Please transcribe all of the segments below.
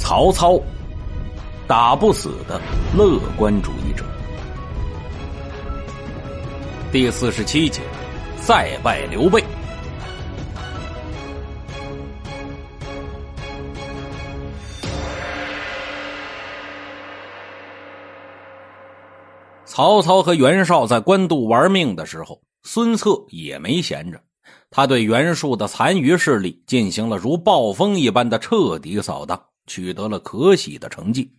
曹操，打不死的乐观主义者。第四十七节，再拜刘备。曹操和袁绍在官渡玩命的时候，孙策也没闲着，他对袁术的残余势力进行了如暴风一般的彻底扫荡。取得了可喜的成绩，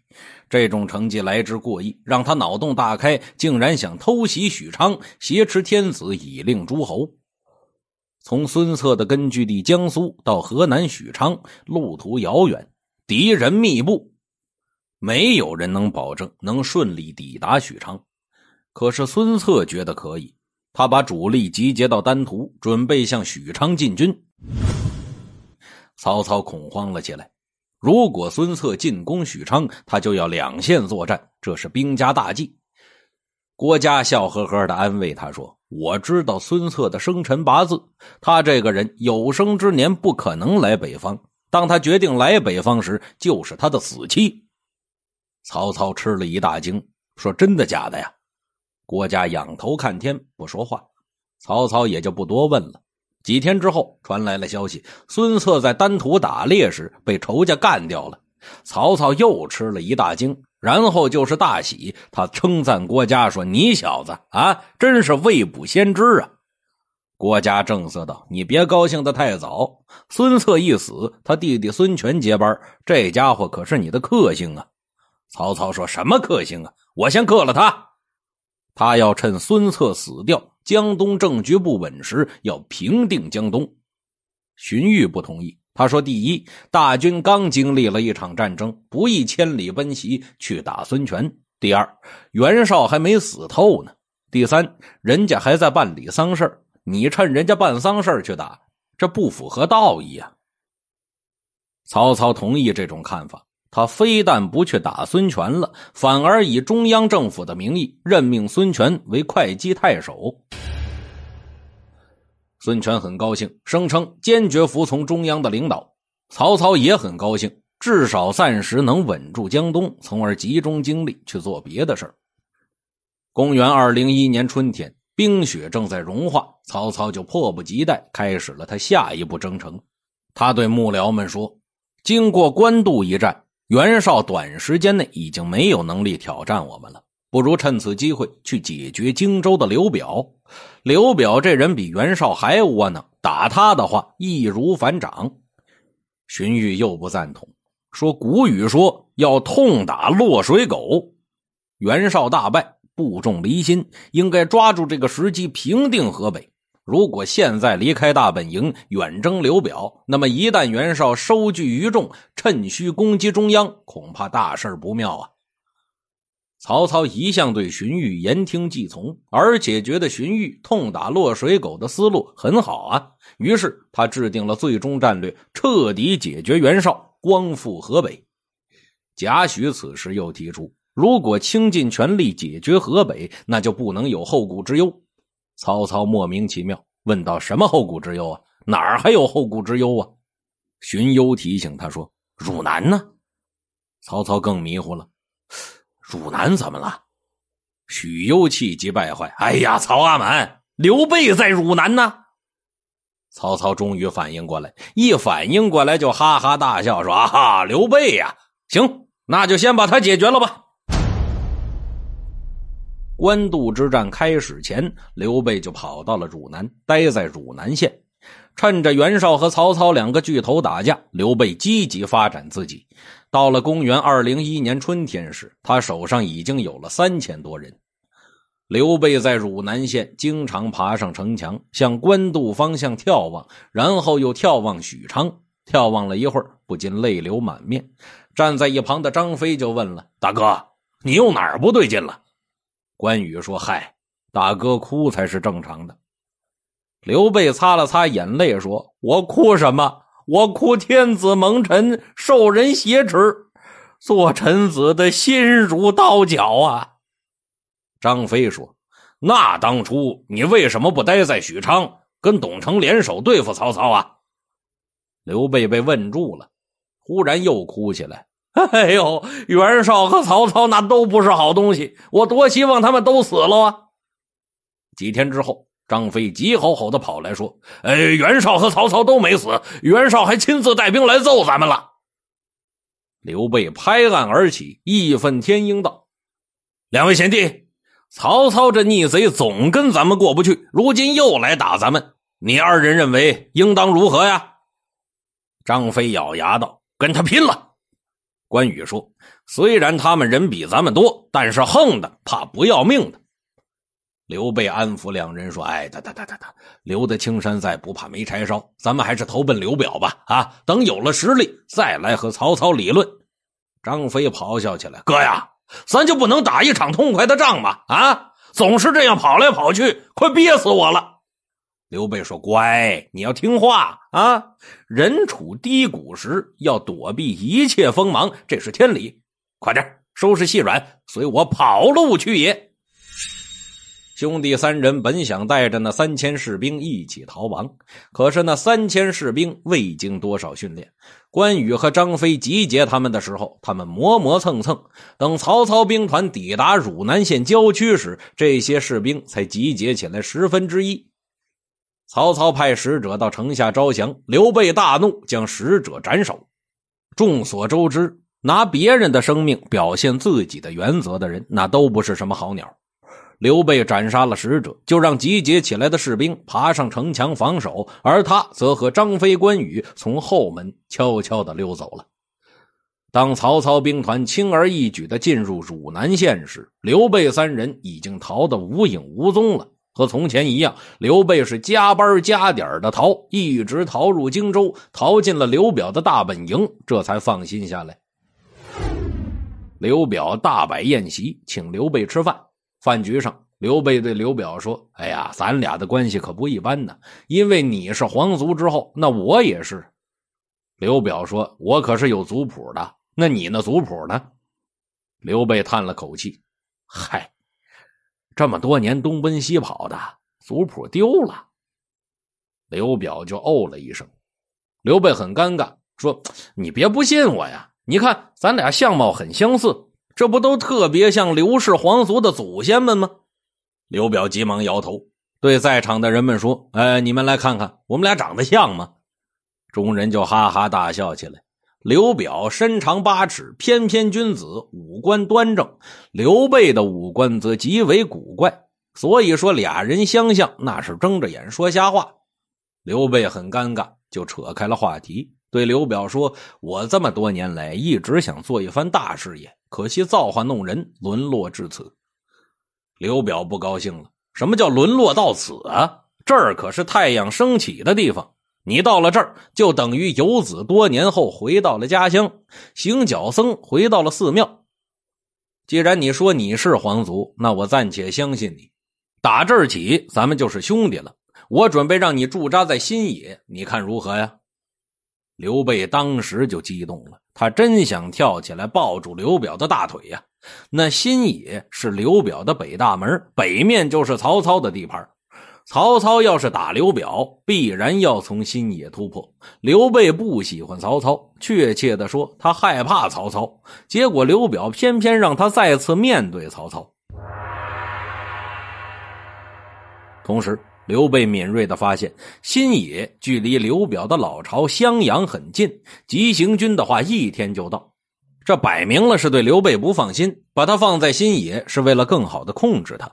这种成绩来之过易，让他脑洞大开，竟然想偷袭许昌，挟持天子以令诸侯。从孙策的根据地江苏到河南许昌，路途遥远，敌人密布，没有人能保证能顺利抵达许昌。可是孙策觉得可以，他把主力集结到丹徒，准备向许昌进军。曹操恐慌了起来。如果孙策进攻许昌，他就要两线作战，这是兵家大忌。郭嘉笑呵呵的安慰他说：“我知道孙策的生辰八字，他这个人有生之年不可能来北方。当他决定来北方时，就是他的死期。”曹操吃了一大惊，说：“真的假的呀？”郭嘉仰头看天，不说话。曹操也就不多问了。几天之后，传来了消息：孙策在丹徒打猎时被仇家干掉了。曹操又吃了一大惊，然后就是大喜。他称赞郭嘉说：“你小子啊，真是未卜先知啊！”郭嘉正色道：“你别高兴的太早。孙策一死，他弟弟孙权接班，这家伙可是你的克星啊！”曹操说：“什么克星啊？我先克了他。他要趁孙策死掉。”江东政局不稳时，要平定江东。荀彧不同意，他说：“第一，大军刚经历了一场战争，不宜千里奔袭去打孙权；第二，袁绍还没死透呢；第三，人家还在办理丧事你趁人家办丧事去打，这不符合道义啊。”曹操同意这种看法。他非但不去打孙权了，反而以中央政府的名义任命孙权为会稽太守。孙权很高兴，声称坚决服从中央的领导。曹操也很高兴，至少暂时能稳住江东，从而集中精力去做别的事儿。公元二零一年春天，冰雪正在融化，曹操就迫不及待开始了他下一步征程。他对幕僚们说：“经过官渡一战。”袁绍短时间内已经没有能力挑战我们了，不如趁此机会去解决荆州的刘表。刘表这人比袁绍还窝囊，打他的话易如反掌。荀彧又不赞同，说古语说要痛打落水狗。袁绍大败，部众离心，应该抓住这个时机平定河北。如果现在离开大本营远征刘表，那么一旦袁绍收据于众，趁虚攻击中央，恐怕大事不妙啊！曹操一向对荀彧言听计从，而且觉得荀彧痛打落水狗的思路很好啊。于是他制定了最终战略，彻底解决袁绍，光复河北。贾诩此时又提出，如果倾尽全力解决河北，那就不能有后顾之忧。曹操莫名其妙问到：“什么后顾之忧啊？哪儿还有后顾之忧啊？”荀攸提醒他说：“汝南呢？”曹操更迷糊了：“汝南怎么了？”许攸气急败坏：“哎呀，曹阿瞒，刘备在汝南呢！”曹操终于反应过来，一反应过来就哈哈大笑说：“啊哈，刘备呀，行，那就先把他解决了吧。”官渡之战开始前，刘备就跑到了汝南，待在汝南县。趁着袁绍和曹操两个巨头打架，刘备积极发展自己。到了公元二零一年春天时，他手上已经有了三千多人。刘备在汝南县经常爬上城墙，向官渡方向眺望，然后又眺望许昌。眺望了一会儿，不禁泪流满面。站在一旁的张飞就问了：“大哥，你又哪儿不对劲了？”关羽说：“嗨，大哥，哭才是正常的。”刘备擦了擦眼泪，说：“我哭什么？我哭天子蒙尘，受人挟持，做臣子的心如刀绞啊！”张飞说：“那当初你为什么不待在许昌，跟董承联手对付曹操啊？”刘备被问住了，忽然又哭起来。哎呦，袁绍和曹操那都不是好东西，我多希望他们都死了啊！几天之后，张飞急吼吼的跑来说：“哎，袁绍和曹操都没死，袁绍还亲自带兵来揍咱们了。”刘备拍案而起，义愤填膺道：“两位贤弟，曹操这逆贼总跟咱们过不去，如今又来打咱们，你二人认为应当如何呀？”张飞咬牙道：“跟他拼了！”关羽说：“虽然他们人比咱们多，但是横的怕不要命的。”刘备安抚两人说：“哎，哒哒哒哒哒，留得青山在，不怕没柴烧。咱们还是投奔刘表吧。啊，等有了实力，再来和曹操理论。”张飞咆哮起来：“哥呀，咱就不能打一场痛快的仗吗？啊，总是这样跑来跑去，快憋死我了！”刘备说：“乖，你要听话啊！人处低谷时要躲避一切锋芒，这是天理。快点收拾细软，随我跑路去也。”兄弟三人本想带着那三千士兵一起逃亡，可是那三千士兵未经多少训练，关羽和张飞集结他们的时候，他们磨磨蹭蹭。等曹操兵团抵达汝南县郊区时，这些士兵才集结起来十分之一。曹操派使者到城下招降，刘备大怒，将使者斩首。众所周知，拿别人的生命表现自己的原则的人，那都不是什么好鸟。刘备斩杀了使者，就让集结起来的士兵爬上城墙防守，而他则和张飞、关羽从后门悄悄的溜走了。当曹操兵团轻而易举的进入汝南县时，刘备三人已经逃得无影无踪了。和从前一样，刘备是加班加点的逃，一直逃入荆州，逃进了刘表的大本营，这才放心下来。刘表大摆宴席，请刘备吃饭。饭局上，刘备对刘表说：“哎呀，咱俩的关系可不一般呢，因为你是皇族之后，那我也是。”刘表说：“我可是有族谱的，那你那族谱呢？”刘备叹了口气：“嗨。”这么多年东奔西跑的，族谱丢了。刘表就哦了一声，刘备很尴尬，说：“你别不信我呀，你看咱俩相貌很相似，这不都特别像刘氏皇族的祖先们吗？”刘表急忙摇头，对在场的人们说：“哎，你们来看看，我们俩长得像吗？”众人就哈哈大笑起来。刘表身长八尺，翩翩君子，五官端正。刘备的五官则极为古怪，所以说俩人相像，那是睁着眼说瞎话。刘备很尴尬，就扯开了话题，对刘表说：“我这么多年来一直想做一番大事业，可惜造化弄人，沦落至此。”刘表不高兴了：“什么叫沦落到此啊？这儿可是太阳升起的地方。”你到了这儿，就等于游子多年后回到了家乡，行脚僧回到了寺庙。既然你说你是皇族，那我暂且相信你。打这儿起，咱们就是兄弟了。我准备让你驻扎在新野，你看如何呀？刘备当时就激动了，他真想跳起来抱住刘表的大腿呀。那新野是刘表的北大门，北面就是曹操的地盘。曹操要是打刘表，必然要从新野突破。刘备不喜欢曹操，确切的说，他害怕曹操。结果刘表偏偏让他再次面对曹操。同时，刘备敏锐的发现，新野距离刘表的老巢襄阳很近，急行军的话一天就到。这摆明了是对刘备不放心，把他放在新野是为了更好的控制他。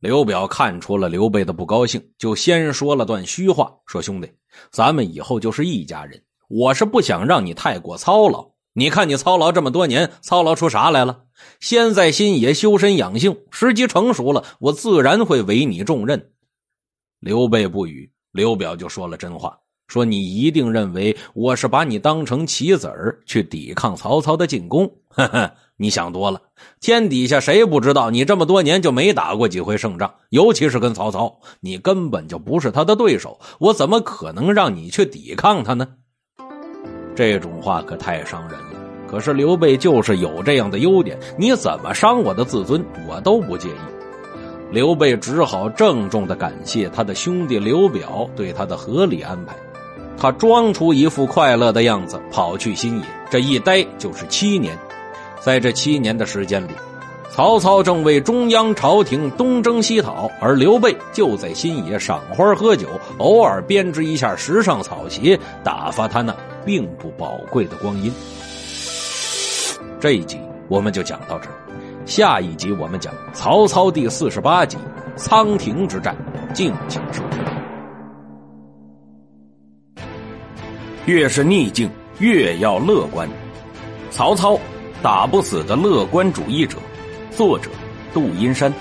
刘表看出了刘备的不高兴，就先说了段虚话，说：“兄弟，咱们以后就是一家人。我是不想让你太过操劳。你看你操劳这么多年，操劳出啥来了？先在新野修身养性，时机成熟了，我自然会委你重任。”刘备不语，刘表就说了真话，说：“你一定认为我是把你当成棋子儿去抵抗曹操的进攻，哈哈。”你想多了，天底下谁不知道你这么多年就没打过几回胜仗？尤其是跟曹操，你根本就不是他的对手。我怎么可能让你去抵抗他呢？这种话可太伤人了。可是刘备就是有这样的优点，你怎么伤我的自尊，我都不介意。刘备只好郑重的感谢他的兄弟刘表对他的合理安排，他装出一副快乐的样子，跑去新野，这一待就是七年。在这七年的时间里，曹操正为中央朝廷东征西讨，而刘备就在新野赏花喝酒，偶尔编织一下时尚草鞋，打发他那并不宝贵的光阴。这一集我们就讲到这，下一集我们讲曹操第四十八集——仓亭之战。敬请收听。越是逆境，越要乐观。曹操。打不死的乐观主义者，作者杜阴山，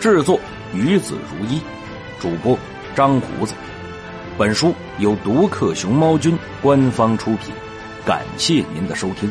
制作鱼子如一，主播张胡子。本书由独克熊猫君官方出品，感谢您的收听。